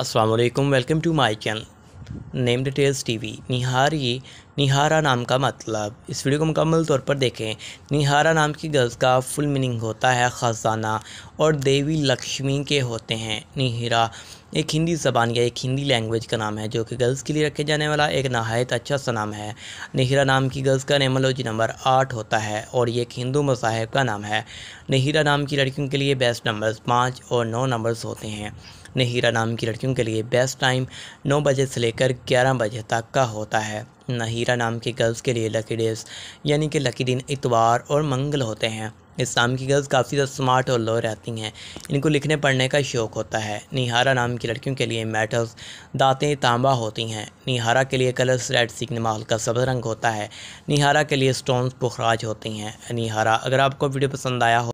Aslam welcome to my channel name details TV Nihar ये निहारा नाम का मतलब इस वीडियो को मुकम्मल तौर पर देखें निहारा नाम की गर्ल्स का फुल मीनिंग होता है ख़जाना और देवी लक्ष्मी के होते हैं निहरा एक हिंदी ज़बान या एक हिंदी लैंग्वेज का नाम है जो कि गर्ल्स के लिए रखे जाने वाला एक नहायत अच्छा सा नाम है नहिरा नाम की गर्ल्स का नेमोलॉजी नंबर आठ होता है और ये एक हिंदू मसाहब का नाम है नहिरा नाम की लड़कियों के लिए बेस्ट नंबर्स पाँच और नौ नंबर्स होते हैं नहिरा नाम की लड़कियों के लिए बेस्ट टाइम नौ बजे से लेकर ग्यारह बजे तक का होता है नाहिरा नाम के गर्ल्स के लिए लकी डेज यानी कि लकी दिन इतवार और मंगल होते हैं इस नाम की गर्ल्स काफ़ी ज़्यादा स्मार्ट और लो रहती हैं इनको लिखने पढ़ने का शौक़ होता है निहारा नाम की लड़कियों के लिए मेटल्स दांतें तांबा होती हैं निहारा के लिए कलर्स रेड सीखने माहौल का सब्ज रंग होता है निहारा के लिए स्टोन्स पुखराज होती हैं निहारा अगर आपको वीडियो पसंद आया हो